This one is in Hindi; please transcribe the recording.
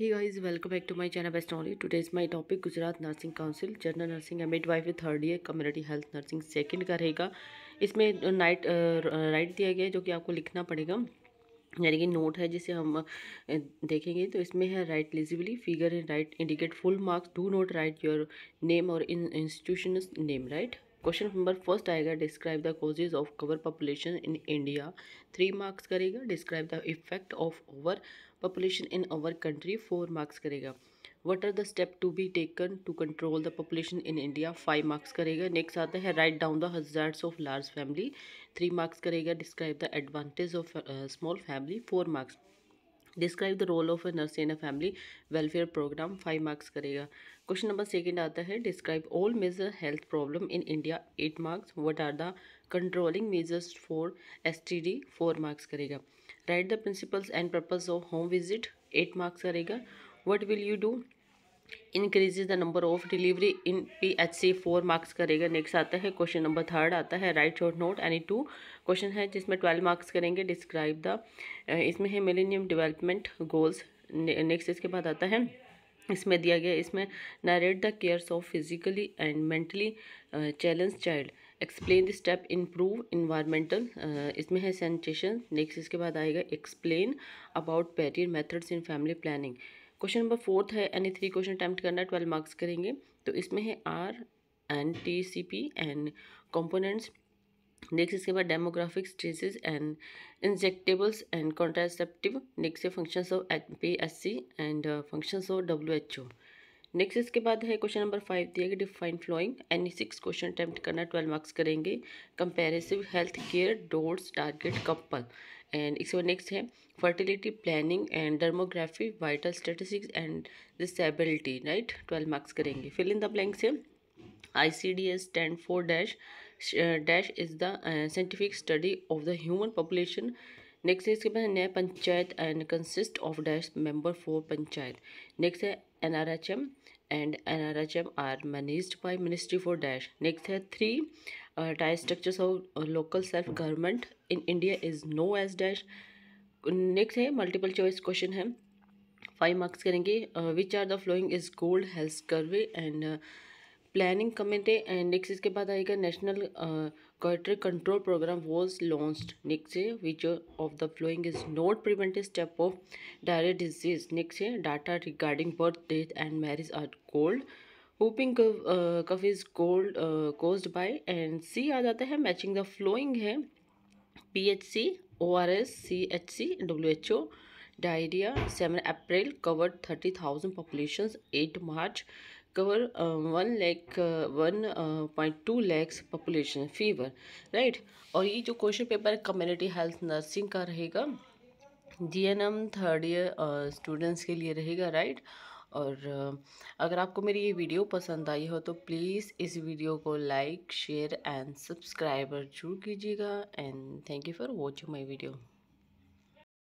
Hey guys, welcome back to my channel Best Only. Is is topic Gujarat nursing council Council nursing M and wife third year community health nursing second का रहेगा इसमें night uh, right uh, uh, दिया गया है जो कि आपको लिखना पड़ेगा यानी कि नोट है जिसे हम देखेंगे तो इसमें है right legibly figure and right indicate full marks do not write your name और in institution name right question number first आएगा describe the causes of overpopulation in India three marks करेगा describe the effect of overpopulation in our country four marks करेगा what are the step to be taken to control the population in India five marks करेगा नेक्स्ट आता है write down the hazards of large family three marks करेगा describe the advantage of small family four marks describe the role of a nurse in a family welfare programme five marks करेगा क्वेश्चन नंबर सेकेंड आता है describe all major health problem in India eight marks what are the controlling measures for S T D four marks करेगा write the principles and purpose of home visit eight marks करेगा what will you do increases the number of delivery in P H C four marks करेगा नेक्स्ट आता है क्वेश्चन नंबर थर्ड आता है write short note any two question है जिसमें ट्वेल्व मार्क्स करेंगे डिस्क्राइब द इसमें है मिलेनियम डेवलपमेंट गोल्स नेक्स्ट इसके बाद आता है इसमें दिया गया इसमें narrate the cares of physically and mentally challenge child explain the step improve environmental इसमें है सेंटेशन नेक्स्ट इसके बाद आएगा explain about barrier methods in family planning question number fourth है एनी थ्री क्वेश्चन अटैम्प्ट करना है ट्वेल्व मार्क्स करेंगे तो इसमें है R and T C P and components next इसके बाद demographics disease and injectables and contraceptive next है function of P S C and function of W H O next इसके बाद है क्वेश्चन नंबर फाइव दिया कि define following any six question attempt करना ट्वेल्व मार्क्स करेंगे comprehensive health care doors target couple and इसके बाद नेक्स्ट है fertility planning and demography vital statistics and disability right twelve marks करेंगे फिल इन द ब्लैंक है I C D S ten four dash dash is the scientific study of the human population next है इसके बाद नया panchayat and consist of dash member for panchayat next है N R H M and N R H M are manage by ministry for dash next है three tier structures of local self government in India is known as dash next है मल्टीपल चॉइस क्वेश्चन है फाइव मार्क्स करेंगे which are the following is gold health survey and planning committee and next इसके बाद आएगा national goitre control programme was launched next है which of the following is not prevented step of direct disease next है data regarding birth death and marriage are called whooping cough is called cause by and C आ जाता है मैचिंग द फ्लोइंग है P H C O R S C H C W H O diarrhoea seven April covered thirty thousand population eight March cover uh, lakh lakh uh, to uh, lakhs population fever right और ये जो question paper community health nursing का रहेगा N M third year students के लिए रहेगा राइट और uh, अगर आपको मेरी ये वीडियो पसंद आई हो तो प्लीज़ इस वीडियो को लाइक शेयर एंड सब्सक्राइबर जरूर कीजिएगा and thank you for watching my video